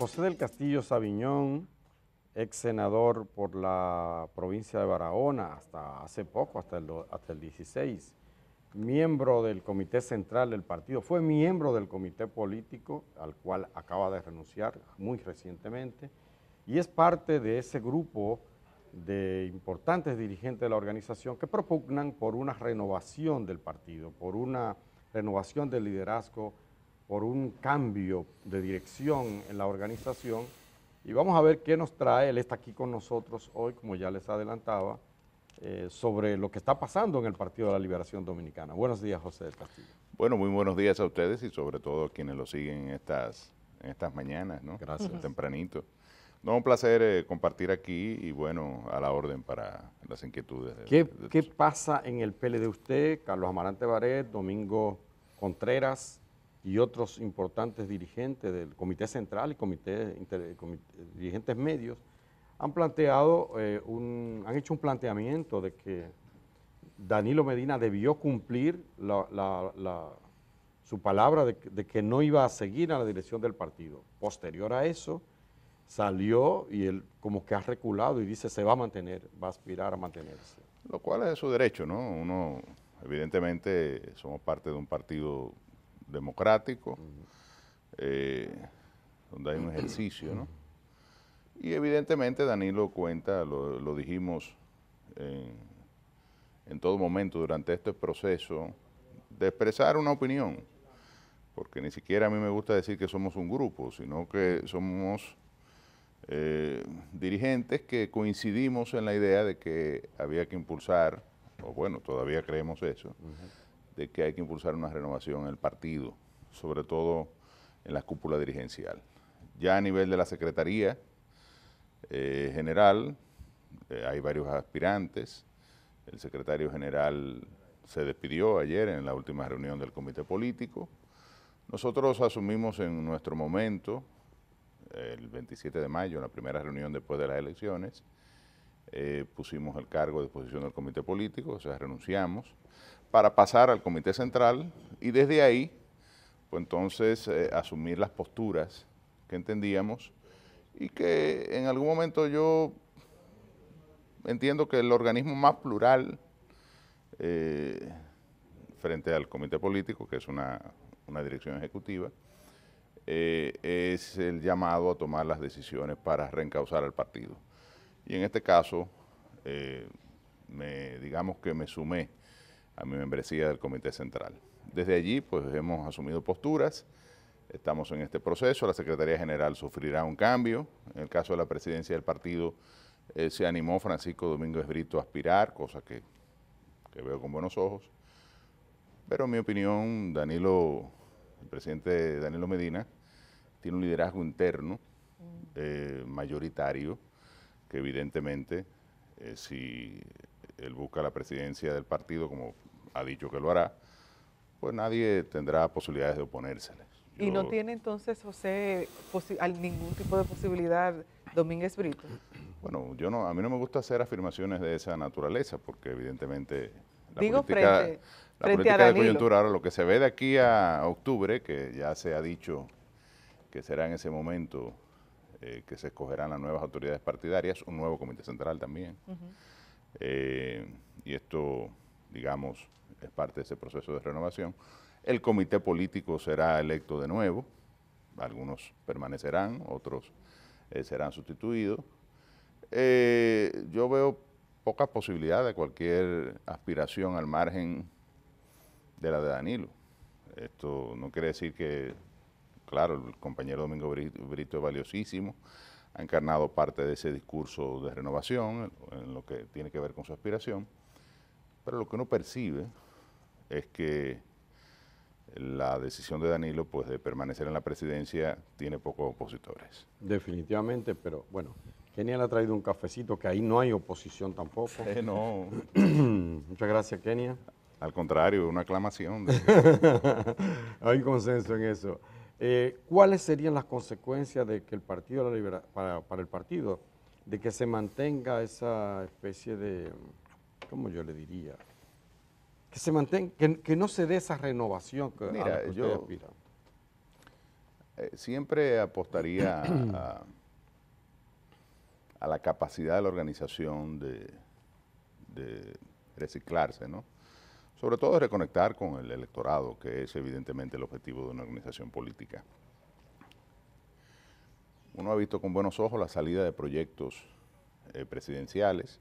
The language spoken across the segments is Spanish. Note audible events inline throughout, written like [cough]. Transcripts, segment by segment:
José del Castillo Sabiñón, ex senador por la provincia de Barahona hasta hace poco, hasta el, hasta el 16, miembro del Comité Central del partido, fue miembro del Comité Político, al cual acaba de renunciar muy recientemente, y es parte de ese grupo de importantes dirigentes de la organización que propugnan por una renovación del partido, por una renovación del liderazgo por un cambio de dirección en la organización y vamos a ver qué nos trae, él está aquí con nosotros hoy, como ya les adelantaba, eh, sobre lo que está pasando en el Partido de la Liberación Dominicana. Buenos días, José del Castillo. Bueno, muy buenos días a ustedes y sobre todo a quienes lo siguen en estas, estas mañanas, ¿no? Gracias. Tempranito. No, un placer eh, compartir aquí y bueno, a la orden para las inquietudes. ¿Qué, ¿Qué, pasa en el PLD usted, Carlos Amarante Baret, Domingo Contreras, y otros importantes dirigentes del Comité Central y comité, eh, dirigentes medios han planteado, eh, un, han hecho un planteamiento de que Danilo Medina debió cumplir su palabra de, que no iba a seguir a la dirección del partido. Posterior a eso, salió y él como que ha reculado y dice se va a mantener, va a aspirar a mantenerse. Lo cual es su derecho, ¿no? Uno, evidentemente, somos parte de un partido democrático, eh, donde hay un [clears throat] ejercicio, ¿no? Y evidentemente Danilo cuenta, lo, dijimos en, todo momento durante este proceso, de expresar una opinión, porque ni siquiera a mí me gusta decir que somos un grupo, sino que somos eh, dirigentes que coincidimos en la idea de que había que impulsar, o bueno, todavía creemos eso, de que hay que impulsar una renovación en el partido, sobre todo en la cúpula dirigencial. Ya a nivel de la Secretaría eh, General, eh, hay varios aspirantes. El secretario general se despidió ayer en la última reunión del Comité Político. Nosotros asumimos en nuestro momento, el 27 de mayo, en la primera reunión después de las elecciones, eh, pusimos el cargo de disposición del comité político, o sea, renunciamos para pasar al Comité Central y desde ahí, pues entonces, eh, asumir las posturas que entendíamos y que en algún momento yo entiendo que el organismo más plural eh, frente al comité político, que es una, dirección ejecutiva, eh, es el llamado a tomar las decisiones para reencauzar al partido. Y en este caso, me, digamos que me sumé a mi membresía del Comité Central. Desde allí, pues hemos asumido posturas, estamos en este proceso, la Secretaría General sufrirá un cambio, en el caso de la presidencia del partido eh, se animó Francisco Domingo Brito a aspirar, cosa que, veo con buenos ojos, pero en mi opinión, Danilo, el presidente Danilo Medina, tiene un liderazgo interno eh, mayoritario, que evidentemente eh, si él busca la presidencia del partido como ha dicho que lo hará, pues nadie tendrá posibilidades de oponérsele. ¿Y no tiene entonces José ningún tipo de posibilidad Domínguez Brito? Bueno, yo no, a mí no me gusta hacer afirmaciones de esa naturaleza, porque evidentemente la Digo política, frente, la de coyuntura, ahora lo que se ve de aquí a octubre, que ya se ha dicho que será en ese momento eh, que se escogerán las nuevas autoridades partidarias, un nuevo comité central también. Eh, y esto digamos, es parte de ese proceso de renovación. El comité político será electo de nuevo, algunos permanecerán, otros eh, serán sustituidos. Eh, yo veo poca posibilidades de cualquier aspiración al margen de la de Danilo. Esto no quiere decir que, claro, el compañero Domingo Brito es valiosísimo, ha encarnado parte de ese discurso de renovación en lo que tiene que ver con su aspiración pero lo que uno percibe es que la decisión de Danilo pues de permanecer en la presidencia tiene pocos opositores. Definitivamente, pero bueno, Kenia le ha traído un cafecito que ahí no hay oposición tampoco. no. [clears throat] Muchas gracias, Kenia. Al contrario, una aclamación. [laughs] hay consenso en eso. Eh, ¿Cuáles serían las consecuencias de que el partido para el partido de que se mantenga esa especie de ¿cómo yo le diría? Que se mantenga, que, no se dé esa renovación que, Mira, yo, eh, siempre apostaría a, la capacidad de la organización de, reciclarse, ¿no? Sobre todo de reconectar con el electorado, que es evidentemente el objetivo de una organización política. Uno ha visto con buenos ojos la salida de proyectos eh, presidenciales,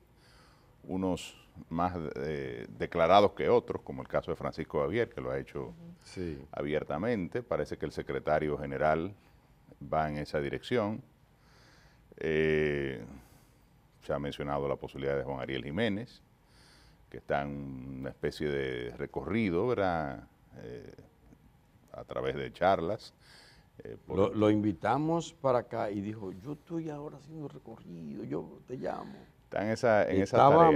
unos más eh, declarados que otros, como el caso de Francisco Javier, que lo ha hecho abiertamente. Parece que el secretario general va en esa dirección. Eh, se ha mencionado la posibilidad de Juan Ariel Jiménez, que está en una especie de recorrido, ¿verdad? Eh, a través de charlas. lo, invitamos para acá y dijo, yo estoy ahora haciendo recorrido, yo te llamo. Está en, esa, en Estaba,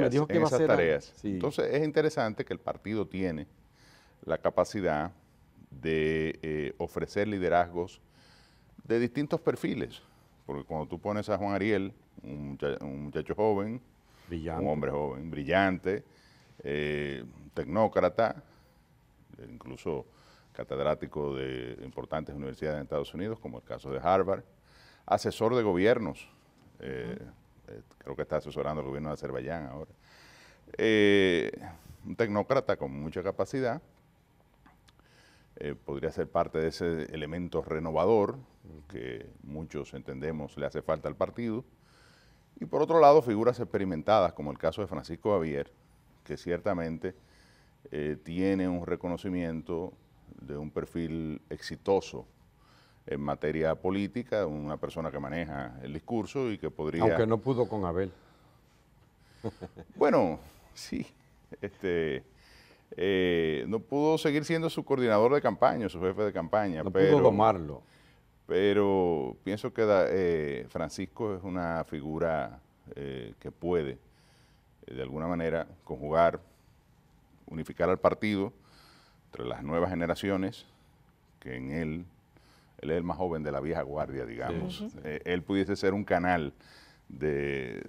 tareas. Entonces es interesante que el partido tiene la capacidad de eh, ofrecer liderazgos de distintos perfiles. Porque cuando tú pones a Juan Ariel, un, muchacho joven, un hombre joven, brillante, eh, tecnócrata, incluso catedrático de importantes universidades en Estados Unidos, como el caso de Harvard, asesor de gobiernos eh, eh, creo que está asesorando al gobierno de Azerbaiyán ahora. Eh, un tecnócrata con mucha capacidad, eh, podría ser parte de ese elemento renovador que muchos entendemos le hace falta al partido. Y por otro lado, figuras experimentadas, como el caso de Francisco Javier, que ciertamente tiene un reconocimiento de un perfil exitoso en materia política, una persona que maneja el discurso y que podría... Aunque no pudo con Abel. [laughs] Bueno, sí, este, eh, no pudo seguir siendo su coordinador de campaña, su jefe de campaña. No pero, pudo domarlo. Pero pienso que eh, Francisco es una figura eh, que puede, de alguna manera, conjugar, unificar al partido entre las nuevas generaciones que en él él es el más joven de la vieja guardia, digamos. Eh, él pudiese ser un canal de,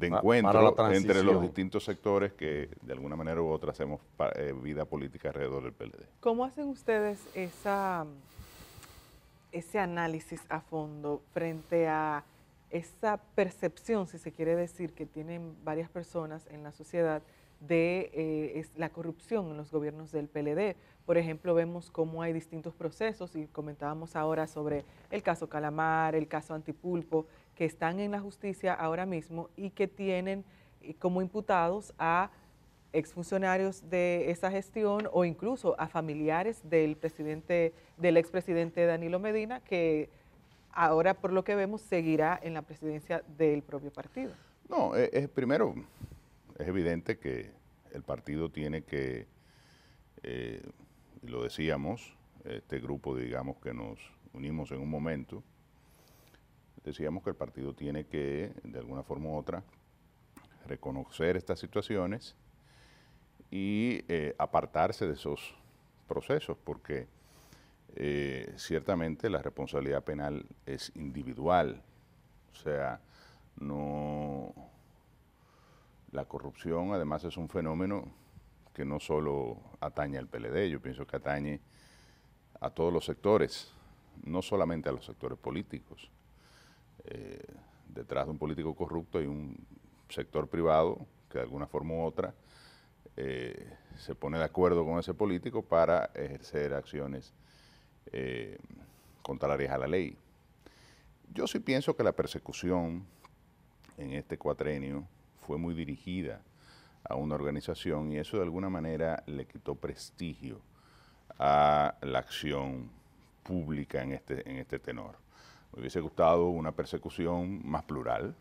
encuentro entre los distintos sectores que de alguna manera u otra hacemos eh, vida política alrededor del PLD. ¿Cómo hacen ustedes ese análisis a fondo frente a esa percepción, si se quiere decir, que tienen varias personas en la sociedad de eh, la corrupción en los gobiernos del PLD? Por ejemplo, vemos cómo hay distintos procesos y comentábamos ahora sobre el caso Calamar, el caso Antipulpo, que están en la justicia ahora mismo y que tienen eh, como imputados a exfuncionarios de esa gestión o incluso a familiares del presidente, del expresidente Danilo Medina, que ahora por lo que vemos seguirá en la presidencia del propio partido. No, eh, es, primero, es evidente que el partido tiene que eh, y lo decíamos, este grupo, digamos, que nos unimos en un momento, decíamos que el partido tiene que, de alguna forma u otra, reconocer estas situaciones y eh, apartarse de esos procesos, porque eh, ciertamente la responsabilidad penal es individual, o sea, no... La corrupción además es un fenómeno que no solo atañe al PLD, yo pienso que atañe a todos los sectores, no solamente a los sectores políticos. Eh, detrás de un político corrupto hay un sector privado que de alguna forma u otra eh, se pone de acuerdo con ese político para ejercer acciones eh, contrarias a la ley. Yo sí pienso que la persecución en este cuatrenio fue muy dirigida a una organización y eso de alguna manera le quitó prestigio a la acción pública en este, en este tenor. Me hubiese gustado una persecución más plural,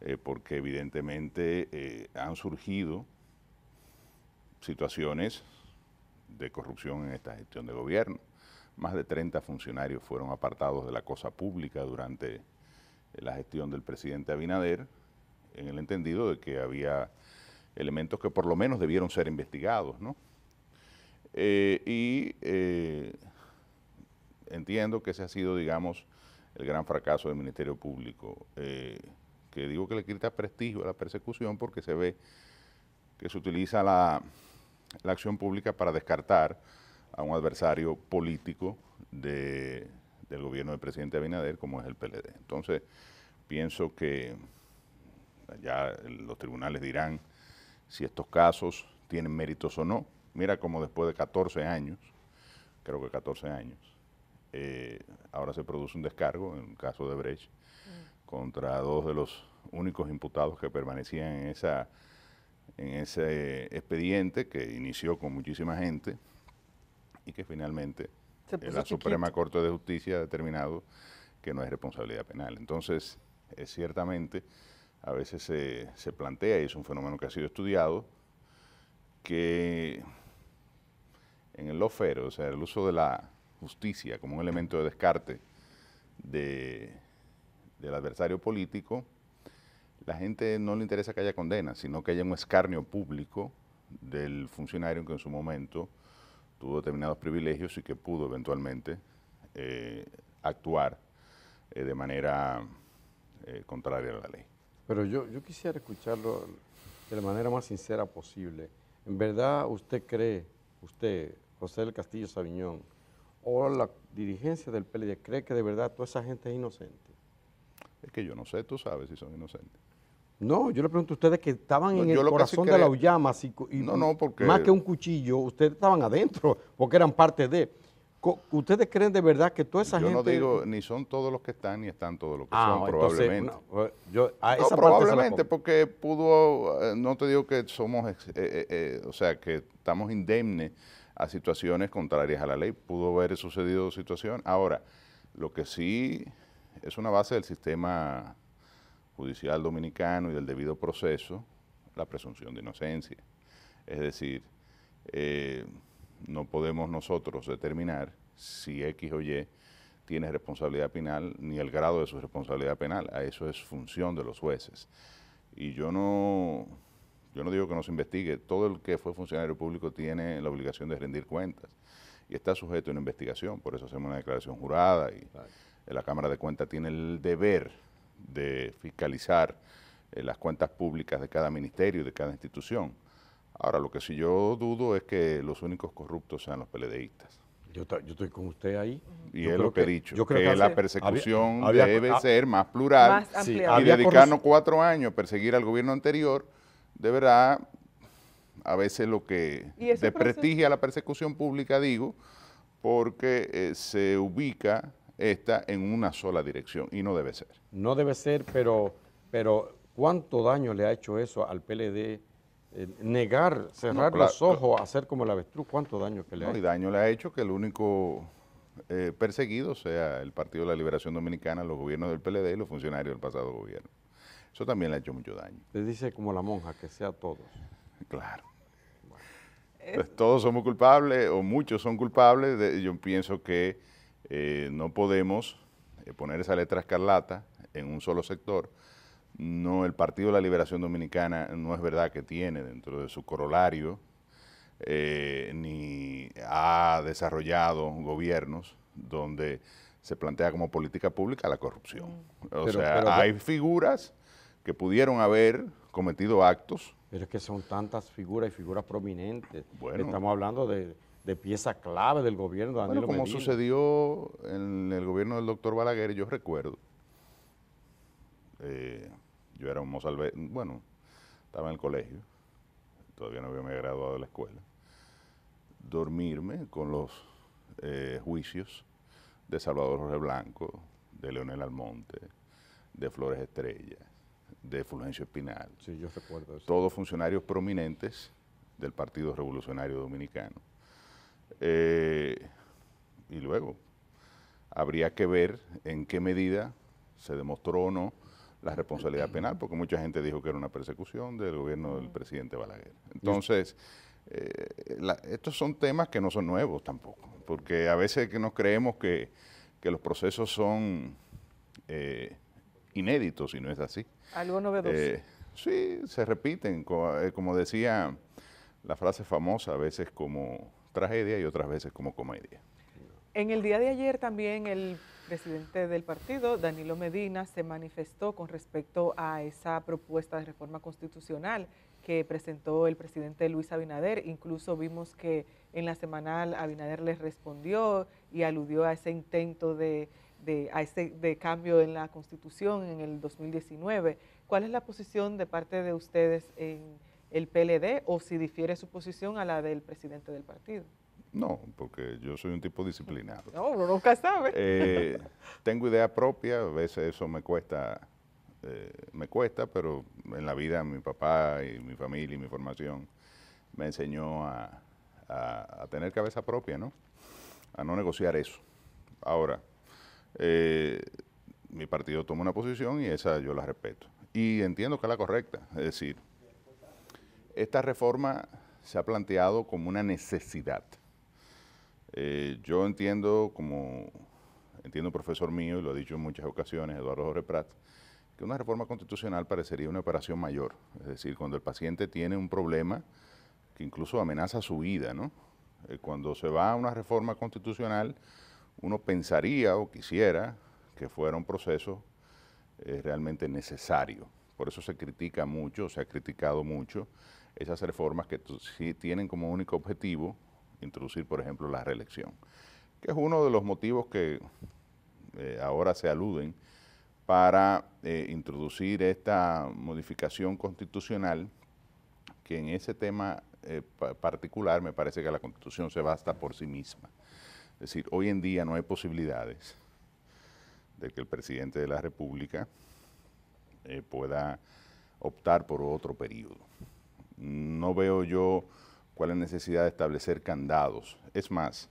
eh, porque evidentemente eh, han surgido situaciones de corrupción en esta gestión de gobierno. Más de 30 funcionarios fueron apartados de la cosa pública durante la gestión del presidente Abinader, en el entendido de que había elementos que por lo menos debieron ser investigados, ¿no? Eh, y eh, entiendo que ese ha sido, digamos, el gran fracaso del Ministerio Público, eh, que digo que le quita prestigio a la persecución porque se ve que se utiliza la, acción pública para descartar a un adversario político del gobierno del presidente Abinader, como es el PLD. Entonces, pienso que ya los tribunales dirán si estos casos tienen méritos o no. Mira cómo después de 14 años, creo que 14 años, eh, ahora se produce un descargo en el caso de Brecht mm. contra dos de los únicos imputados que permanecían en, esa, en ese expediente que inició con muchísima gente y que finalmente la Suprema Corte de Justicia ha determinado que no es responsabilidad penal. Entonces, es ciertamente a veces se, plantea, y es un fenómeno que ha sido estudiado, que en el lofero, o sea, el uso de la justicia como un elemento de descarte del adversario político, la gente no le interesa que haya condena, sino que haya un escarnio público del funcionario que en su momento tuvo determinados privilegios y que pudo eventualmente eh, actuar eh, de manera eh, contraria a la ley. Pero yo, yo quisiera escucharlo de la manera más sincera posible. ¿En verdad usted cree, usted, José del Castillo Sabiñón, o la dirigencia del PLD cree que de verdad toda esa gente es inocente? Es que yo no sé, tú sabes si son inocentes. No, yo le pregunto a ustedes que estaban en el corazón de la Ullama, y, no, porque... más que un cuchillo, ustedes estaban adentro, porque eran parte de... ¿Ustedes creen de verdad que toda esa gente.? Yo no digo, ni son todos los que están, ni están todos los que son, probablemente. probablemente, porque pudo. Eh, no te digo que somos. Eh, eh, o sea, que estamos indemnes a situaciones contrarias a la ley. Pudo haber sucedido situación. Ahora, lo que sí es una base del sistema judicial dominicano y del debido proceso, la presunción de inocencia. Es decir, no podemos nosotros determinar si X o Y tiene responsabilidad penal ni el grado de su responsabilidad penal. A eso es función de los jueces. Y yo no, yo no digo que no se investigue. Todo el que fue funcionario público tiene la obligación de rendir cuentas y está sujeto a una investigación. Por eso hacemos una declaración jurada y la Cámara de Cuentas tiene el deber de fiscalizar eh, las cuentas públicas de cada ministerio y de cada institución. Ahora, lo que sí yo dudo es que los únicos corruptos sean los peledeístas. Yo, estoy con usted ahí. Y es lo que, he dicho, que, la persecución debe ser más plural y dedicarnos cuatro años a perseguir al gobierno anterior, de verdad, a veces lo que desprestigia la persecución pública, digo, porque eh, se ubica esta en una sola dirección y no debe ser. No debe ser, pero, pero ¿cuánto daño le ha hecho eso al PLD? Eh, negar, cerrar los ojos, hacer como el avestruz, ¿cuánto daño que le ha hecho? Y daño le ha hecho que el único eh, perseguido sea el Partido de la Liberación Dominicana, los gobiernos del PLD y los funcionarios del pasado gobierno. Eso también le ha hecho mucho daño. Le dice como la monja, que sea todos. Claro. Pues todos somos culpables, o muchos son culpables. yo pienso que eh, no podemos poner esa letra escarlata en un solo sector no, el Partido de la Liberación Dominicana no es verdad que tiene dentro de su corolario, eh, ni ha desarrollado gobiernos donde se plantea como política pública la corrupción. Mm. O sea, hay figuras que pudieron haber cometido actos. Pero es que son tantas figuras y figuras prominentes. Estamos hablando de, de piezas clave del gobierno de Danilo bueno, como sucedió en el gobierno del doctor Balaguer, yo recuerdo. Eh, yo era un mozalbe, bueno, estaba en el colegio, todavía no había graduado de la escuela. Dormirme con los eh, juicios de Salvador Jorge Blanco, de Leonel Almonte, de Flores Estrella, de Fulgencio Espinal. Sí, yo recuerdo eso. Todos funcionarios prominentes del Partido Revolucionario Dominicano. Eh, y luego, habría que ver en qué medida se demostró o no la responsabilidad penal, porque mucha gente dijo que era una persecución del gobierno del presidente Balaguer. Entonces, eh, estos son temas que no son nuevos tampoco, porque a veces que nos creemos que, los procesos son eh, inéditos y no es así. Algo novedoso. Eh, sí, se repiten, como decía la frase famosa, a veces como tragedia y otras veces como comedia. En el día de ayer también el presidente del partido, Danilo Medina, se manifestó con respecto a esa propuesta de reforma constitucional que presentó el presidente Luis Abinader. Incluso vimos que en la semanal Abinader les respondió y aludió a ese intento de, a de cambio en la constitución en el 2019. ¿Cuál es la posición de parte de ustedes en el PLD o si difiere su posición a la del presidente del partido? No, porque yo soy un tipo disciplinado. No, uno nunca sabes. Eh, tengo idea propia, a veces eso me cuesta, eh, me cuesta, pero en la vida mi papá y mi familia y mi formación me enseñó a, tener cabeza propia, ¿no? A no negociar eso. Ahora, eh, mi partido toma una posición y esa yo la respeto. Y entiendo que es la correcta. Es decir, esta reforma se ha planteado como una necesidad eh, yo entiendo, como entiendo un profesor mío, y lo ha dicho en muchas ocasiones, Eduardo Jorge que una reforma constitucional parecería una operación mayor. Es decir, cuando el paciente tiene un problema que incluso amenaza su vida, ¿no? Eh, cuando se va a una reforma constitucional, uno pensaría o quisiera que fuera un proceso eh, realmente necesario. Por eso se critica mucho, se ha criticado mucho esas reformas que sí tienen como único objetivo introducir, por ejemplo, la reelección, que es uno de los motivos que eh, ahora se aluden para eh, introducir esta modificación constitucional, que en ese tema eh, particular me parece que la constitución se basta por sí misma. Es decir, hoy en día no hay posibilidades de que el presidente de la República pueda optar por otro periodo. No veo yo cuál es la necesidad de establecer candados. Es más,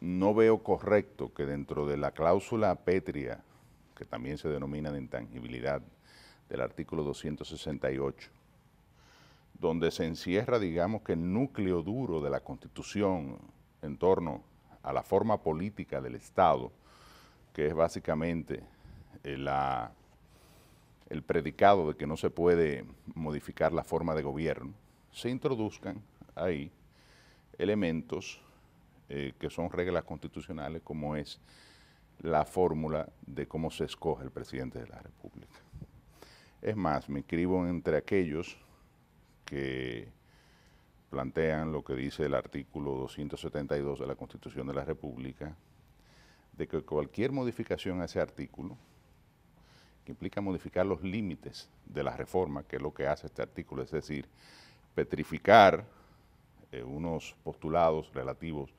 no veo correcto que dentro de la cláusula pétrea, que también se denomina de intangibilidad, del artículo 268, donde se encierra, digamos, que el núcleo duro de la Constitución en torno a la forma política del Estado, que es básicamente eh, el predicado de que no se puede modificar la forma de gobierno, se introduzcan ahí elementos eh, que son reglas constitucionales como es la fórmula de cómo se escoge el presidente de la República. Es más, me inscribo entre aquellos que plantean lo que dice el artículo 272 de la Constitución de la República, de que cualquier modificación a ese artículo, que implica modificar los límites de la reforma, que es lo que hace este artículo, es decir, petrificar eh, unos postulados relativos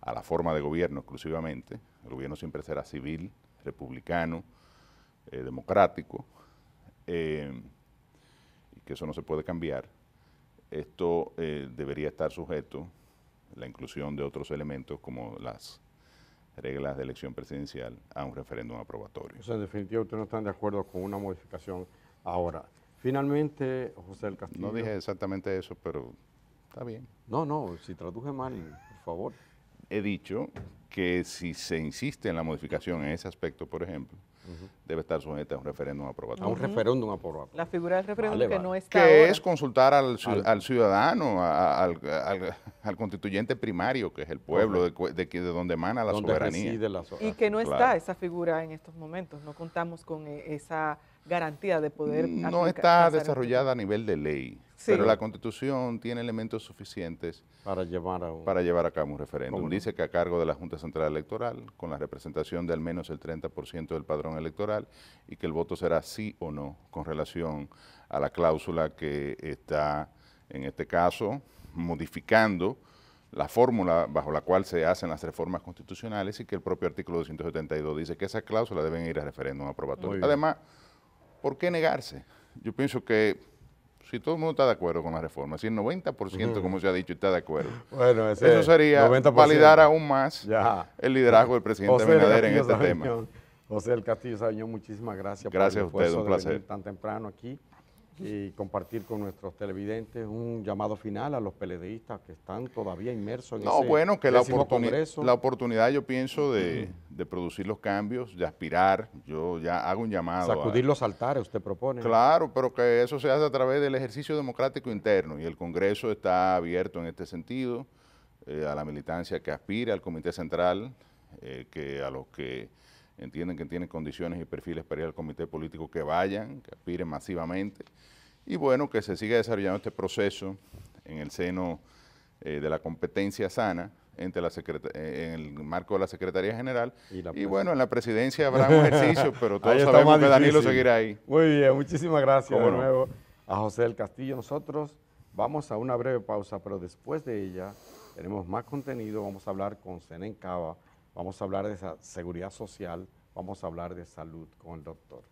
a la forma de gobierno exclusivamente. El gobierno siempre será civil, republicano, eh, democrático, eh, y que eso no se puede cambiar. Esto debería estar sujeto a la inclusión de otros elementos como las reglas de elección presidencial a un referéndum aprobatorio. O sea, en definitiva, ustedes no están de acuerdo con una modificación ahora. Finalmente, José del Castillo. No dije exactamente eso, pero bien. No, no, si traduje mal, por favor. He dicho que si se insiste en la modificación en ese aspecto, por ejemplo, debe estar sujeta a un referéndum aprobado. A un referéndum aprobado. La figura del referéndum que no está. Que es consultar al, al, ciudadano, al, constituyente primario, que es el pueblo, de, de, de, donde emana la soberanía. La y que no está esa figura en estos momentos. No contamos con eh, esa garantía de poder. Mm, no está este desarrollada a nivel de ley, pero la Constitución tiene elementos suficientes para llevar a, para llevar a cabo un referéndum. Dice que a cargo de la Junta Central Electoral, con la representación de al menos el 30% del padrón electoral, y que el voto será sí o no con relación a la cláusula que está, en este caso, modificando la fórmula bajo la cual se hacen las reformas constitucionales y que el propio artículo 272 dice que esa cláusula deben ir a referéndum aprobatorio. Además, ¿por qué negarse? Yo pienso que si todo el mundo está de acuerdo con la reforma, si el 90%, como se ha dicho, está de acuerdo, eso sería validar aún más el liderazgo del presidente Menadero en este tema. José del Castillo Sabiñón, muchísimas gracias, por el tan temprano aquí y compartir con nuestros televidentes un llamado final a los peleadistas que están todavía inmersos en no, bueno, que la, la oportunidad, yo pienso, de, producir los cambios, de aspirar, yo ya hago un llamado. Sacudir los altares, usted propone. Claro, pero que eso se hace a través del ejercicio democrático interno y el Congreso está abierto en este sentido eh, a la militancia que aspira, al Comité Central, eh, que a los que entienden que tienen condiciones y perfiles para ir al comité político, que vayan, que aspiren masivamente. Y bueno, que se siga desarrollando este proceso en el seno eh, de la competencia sana entre la eh, en el marco de la Secretaría General. Y, bueno, en la presidencia habrá un ejercicio, pero [laughs] todos sabemos que Danilo seguirá ahí. Muy bien, muchísimas gracias de nuevo a José del Castillo. Nosotros vamos a una breve pausa, pero después de ella tenemos más contenido. Vamos a hablar con Senen Cava Vamos a hablar de esa seguridad social, vamos a hablar de salud con el doctor.